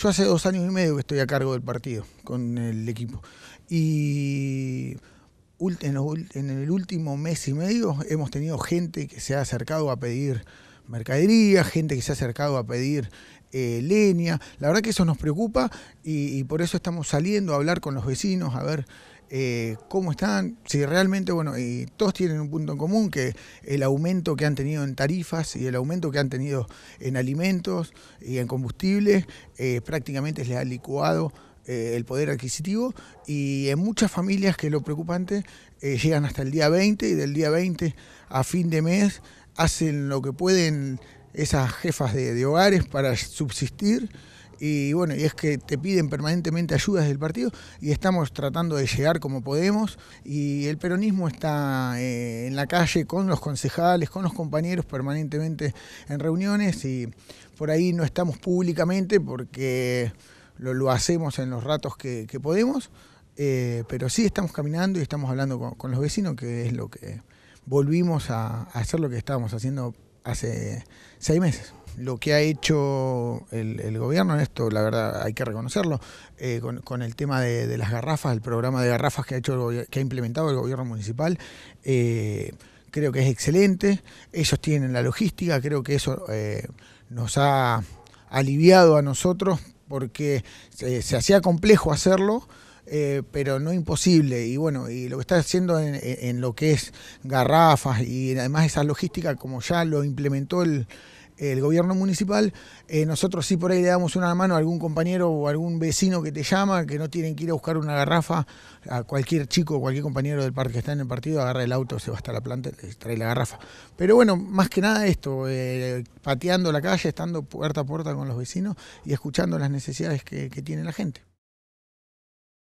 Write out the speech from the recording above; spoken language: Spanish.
Yo hace dos años y medio que estoy a cargo del partido con el equipo. Y en el último mes y medio hemos tenido gente que se ha acercado a pedir mercadería, gente que se ha acercado a pedir eh, leña. La verdad que eso nos preocupa y, por eso estamos saliendo a hablar con los vecinos, a ver eh, cómo están, si realmente, bueno, y todos tienen un punto en común, que el aumento que han tenido en tarifas y el aumento que han tenido en alimentos y en combustibles, eh, prácticamente les ha licuado el poder adquisitivo y en muchas familias que lo preocupante llegan hasta el día 20 y del día 20 a fin de mes hacen lo que pueden esas jefas de, hogares para subsistir. Y bueno, y es que te piden permanentemente ayudas del partido y estamos tratando de llegar como podemos. Y el peronismo está eh, en la calle con los concejales, con los compañeros permanentemente en reuniones y por ahí no estamos públicamente porque lo, hacemos en los ratos que, podemos. Eh, pero sí estamos caminando y estamos hablando con los vecinos, que es lo que volvimos a, hacer lo que estábamos haciendo hace seis meses. Lo que ha hecho el, gobierno en esto, la verdad, hay que reconocerlo, eh, con, el tema de, las garrafas, el programa de garrafas que ha, hecho que ha implementado el gobierno municipal, eh, creo que es excelente. Ellos tienen la logística, creo que eso eh, nos ha aliviado a nosotros porque se hacía complejo hacerlo eh, pero no imposible. Y bueno, y lo que está haciendo en, lo que es garrafas y además esa logística, como ya lo implementó el, gobierno municipal, eh, nosotros sí por ahí le damos una mano a algún compañero o algún vecino que te llama, que no tienen que ir a buscar una garrafa, a cualquier chico o cualquier compañero del parque que está en el partido, agarra el auto, se va hasta la planta, le trae la garrafa. Pero bueno, más que nada esto, eh, pateando la calle, estando puerta a puerta con los vecinos y escuchando las necesidades que tiene la gente.